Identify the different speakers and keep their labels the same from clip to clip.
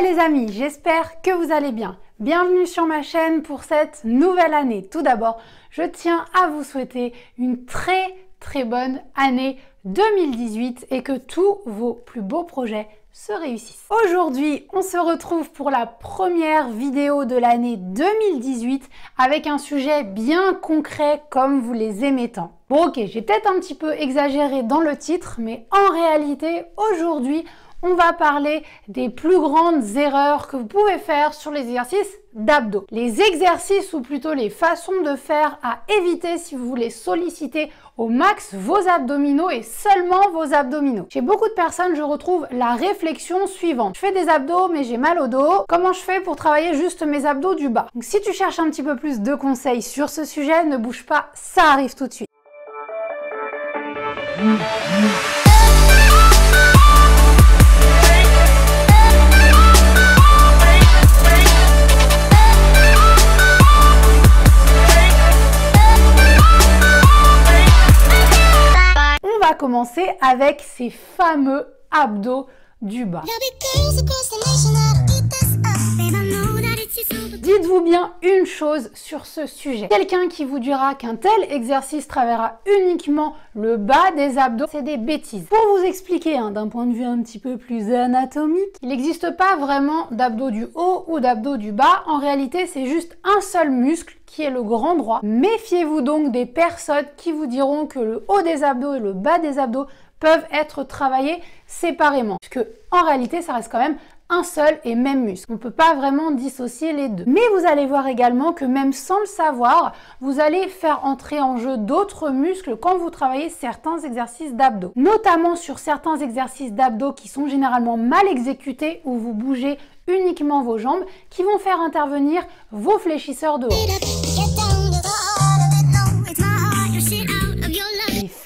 Speaker 1: Eh, les amis, j'espère que vous allez bien. Bienvenue sur ma chaîne pour cette nouvelle année. Tout d'abord, je tiens à vous souhaiter une très très bonne année 2018 et que tous vos plus beaux projets se réussissent. Aujourd'hui, on se retrouve pour la première vidéo de l'année 2018 avec un sujet bien concret comme vous les aimez tant. Bon ok, j'ai peut-être un petit peu exagéré dans le titre, mais en réalité, aujourd'hui, on va parler des plus grandes erreurs que vous pouvez faire sur les exercices d'abdos. Les exercices ou plutôt les façons de faire à éviter si vous voulez solliciter au max vos abdominaux et seulement vos abdominaux. Chez beaucoup de personnes, je retrouve la réflexion suivante. Je fais des abdos mais j'ai mal au dos. Comment je fais pour travailler juste mes abdos du bas Donc si tu cherches un petit peu plus de conseils sur ce sujet, ne bouge pas, ça arrive tout de suite. avec ces fameux abdos du bas. Dites-vous bien une chose sur ce sujet. Quelqu'un qui vous dira qu'un tel exercice travaillera uniquement le bas des abdos, c'est des bêtises. Pour vous expliquer hein, d'un point de vue un petit peu plus anatomique, il n'existe pas vraiment d'abdos du haut ou d'abdos du bas. En réalité, c'est juste un seul muscle qui est le grand droit. Méfiez-vous donc des personnes qui vous diront que le haut des abdos et le bas des abdos peuvent être travaillés séparément. Puisque en réalité, ça reste quand même un seul et même muscle. On ne peut pas vraiment dissocier les deux. Mais vous allez voir également que même sans le savoir, vous allez faire entrer en jeu d'autres muscles quand vous travaillez certains exercices d'abdos. Notamment sur certains exercices d'abdos qui sont généralement mal exécutés où vous bougez uniquement vos jambes qui vont faire intervenir vos fléchisseurs de haut.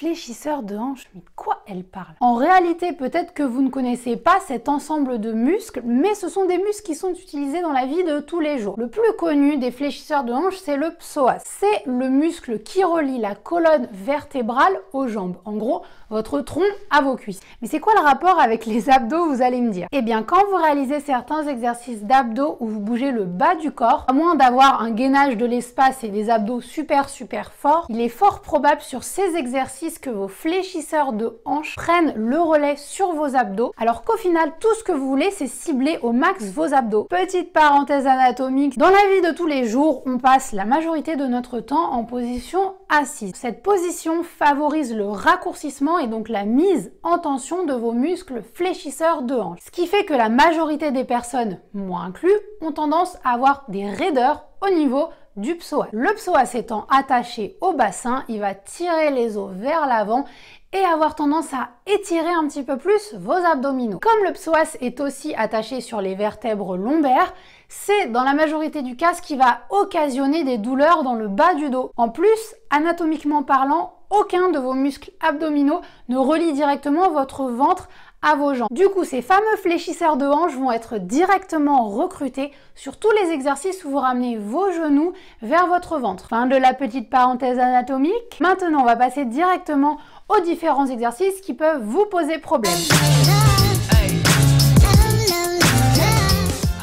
Speaker 1: Fléchisseurs de hanche. Mais de quoi elle parle En réalité, peut-être que vous ne connaissez pas cet ensemble de muscles, mais ce sont des muscles qui sont utilisés dans la vie de tous les jours. Le plus connu des fléchisseurs de hanches, c'est le psoas. C'est le muscle qui relie la colonne vertébrale aux jambes. En gros, votre tronc à vos cuisses. Mais c'est quoi le rapport avec les abdos, vous allez me dire Eh bien, quand vous réalisez certains exercices d'abdos où vous bougez le bas du corps, à moins d'avoir un gainage de l'espace et des abdos super super forts, il est fort probable sur ces exercices que vos fléchisseurs de hanches prennent le relais sur vos abdos, alors qu'au final, tout ce que vous voulez, c'est cibler au max vos abdos. Petite parenthèse anatomique, dans la vie de tous les jours, on passe la majorité de notre temps en position assise. Cette position favorise le raccourcissement et donc la mise en tension de vos muscles fléchisseurs de hanches. Ce qui fait que la majorité des personnes, moi inclus, ont tendance à avoir des raideurs au niveau du psoas. Le psoas étant attaché au bassin, il va tirer les os vers l'avant et avoir tendance à étirer un petit peu plus vos abdominaux. Comme le psoas est aussi attaché sur les vertèbres lombaires, c'est dans la majorité du cas ce qui va occasionner des douleurs dans le bas du dos. En plus, anatomiquement parlant, aucun de vos muscles abdominaux ne relie directement votre ventre vos gens. Du coup, ces fameux fléchisseurs de hanches vont être directement recrutés sur tous les exercices où vous ramenez vos genoux vers votre ventre. Fin de la petite parenthèse anatomique. Maintenant, on va passer directement aux différents exercices qui peuvent vous poser problème.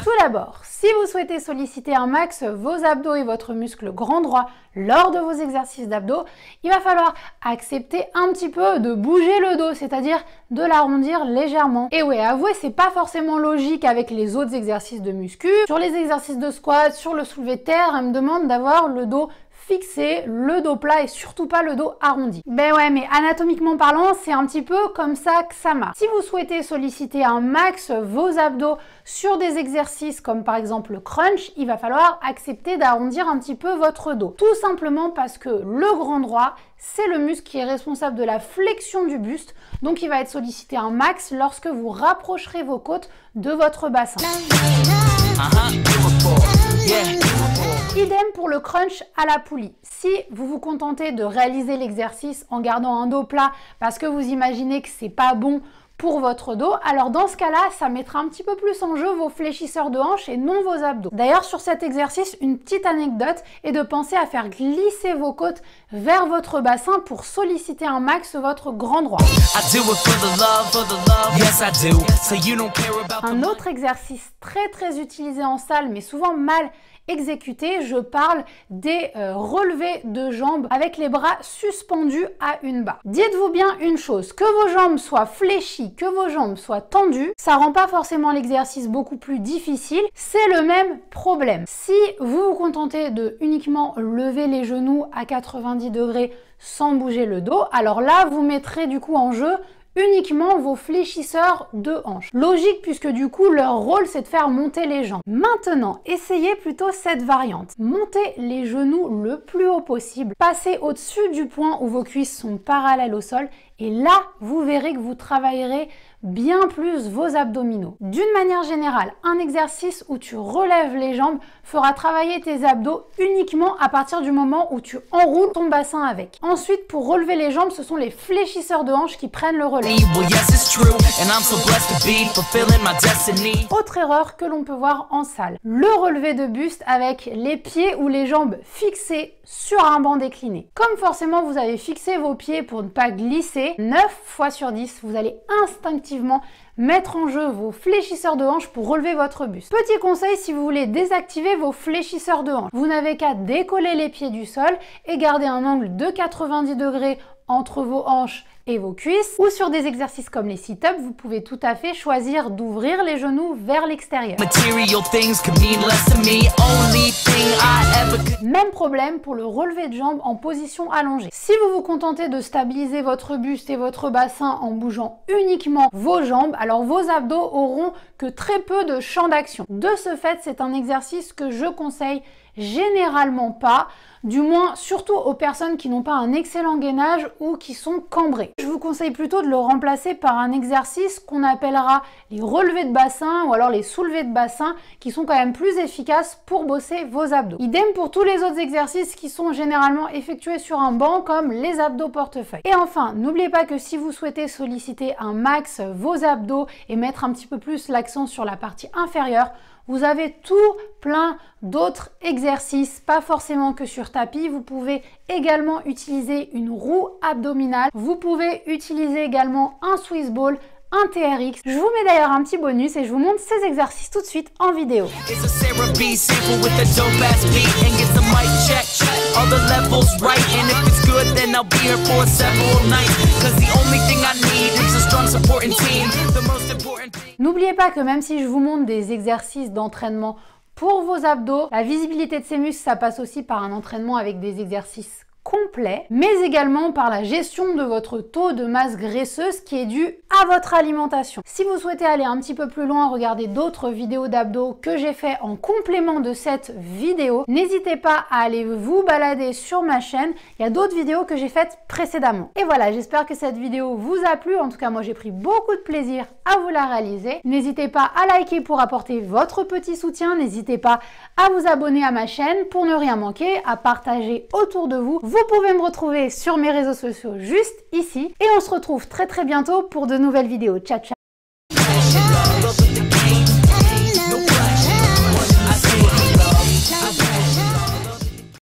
Speaker 1: Tout d'abord, si vous souhaitez solliciter un max vos abdos et votre muscle grand droit lors de vos exercices d'abdos, il va falloir accepter un petit peu de bouger le dos, c'est-à-dire de l'arrondir légèrement. Et ouais, avouez, c'est pas forcément logique avec les autres exercices de muscu. Sur les exercices de squat, sur le soulevé de terre, elle me demande d'avoir le dos fixer le dos plat et surtout pas le dos arrondi. Ben ouais, mais anatomiquement parlant, c'est un petit peu comme ça que ça marche. Si vous souhaitez solliciter un max vos abdos sur des exercices comme par exemple le crunch, il va falloir accepter d'arrondir un petit peu votre dos. Tout simplement parce que le grand droit, c'est le muscle qui est responsable de la flexion du buste, donc il va être sollicité un max lorsque vous rapprocherez vos côtes de votre bassin. Ah, ah. Idem pour le crunch à la poulie. Si vous vous contentez de réaliser l'exercice en gardant un dos plat parce que vous imaginez que c'est pas bon pour votre dos, alors dans ce cas-là, ça mettra un petit peu plus en jeu vos fléchisseurs de hanche et non vos abdos. D'ailleurs, sur cet exercice, une petite anecdote est de penser à faire glisser vos côtes vers votre bassin pour solliciter un max votre grand droit. Un autre exercice très très utilisé en salle, mais souvent mal Exécuter, je parle des euh, relevés de jambes avec les bras suspendus à une barre. Dites-vous bien une chose, que vos jambes soient fléchies, que vos jambes soient tendues, ça rend pas forcément l'exercice beaucoup plus difficile, c'est le même problème. Si vous vous contentez de uniquement lever les genoux à 90 degrés sans bouger le dos, alors là vous mettrez du coup en jeu uniquement vos fléchisseurs de hanches. Logique puisque du coup leur rôle c'est de faire monter les jambes. Maintenant, essayez plutôt cette variante. Montez les genoux le plus haut possible, passez au-dessus du point où vos cuisses sont parallèles au sol et là, vous verrez que vous travaillerez bien plus vos abdominaux. D'une manière générale, un exercice où tu relèves les jambes fera travailler tes abdos uniquement à partir du moment où tu enroules ton bassin avec. Ensuite, pour relever les jambes, ce sont les fléchisseurs de hanches qui prennent le relais. Autre erreur que l'on peut voir en salle, le relevé de buste avec les pieds ou les jambes fixés sur un banc décliné. Comme forcément vous avez fixé vos pieds pour ne pas glisser, 9 fois sur 10, vous allez instinctivement mettre en jeu vos fléchisseurs de hanche pour relever votre buste. Petit conseil si vous voulez désactiver vos fléchisseurs de hanche. Vous n'avez qu'à décoller les pieds du sol et garder un angle de 90 degrés entre vos hanches et vos cuisses. Ou sur des exercices comme les sit-ups, vous pouvez tout à fait choisir d'ouvrir les genoux vers l'extérieur. Même problème pour le relevé de jambes en position allongée. Si vous vous contentez de stabiliser votre buste et votre bassin en bougeant uniquement vos jambes, alors vos abdos auront que très peu de champ d'action. De ce fait, c'est un exercice que je conseille généralement pas du moins surtout aux personnes qui n'ont pas un excellent gainage ou qui sont cambrées. Je vous conseille plutôt de le remplacer par un exercice qu'on appellera les relevés de bassin ou alors les soulevés de bassin qui sont quand même plus efficaces pour bosser vos abdos. Idem pour tous les autres exercices qui sont généralement effectués sur un banc comme les abdos portefeuille. Et enfin, n'oubliez pas que si vous souhaitez solliciter un max vos abdos et mettre un petit peu plus l'accent sur la partie inférieure, vous avez tout plein d'autres exercices, pas forcément que sur tapis. Vous pouvez également utiliser une roue abdominale. Vous pouvez utiliser également un Swiss ball, un TRX. Je vous mets d'ailleurs un petit bonus et je vous montre ces exercices tout de suite en vidéo. N'oubliez pas que même si je vous montre des exercices d'entraînement pour vos abdos, la visibilité de ces muscles, ça passe aussi par un entraînement avec des exercices complet, mais également par la gestion de votre taux de masse graisseuse qui est dû à votre alimentation. Si vous souhaitez aller un petit peu plus loin, regarder d'autres vidéos d'abdos que j'ai fait en complément de cette vidéo. N'hésitez pas à aller vous balader sur ma chaîne. Il y a d'autres vidéos que j'ai faites précédemment. Et voilà, j'espère que cette vidéo vous a plu. En tout cas, moi j'ai pris beaucoup de plaisir à vous la réaliser. N'hésitez pas à liker pour apporter votre petit soutien. N'hésitez pas à vous abonner à ma chaîne pour ne rien manquer, à partager autour de vous vous pouvez me retrouver sur mes réseaux sociaux juste ici et on se retrouve très très bientôt pour de nouvelles vidéos. Ciao ciao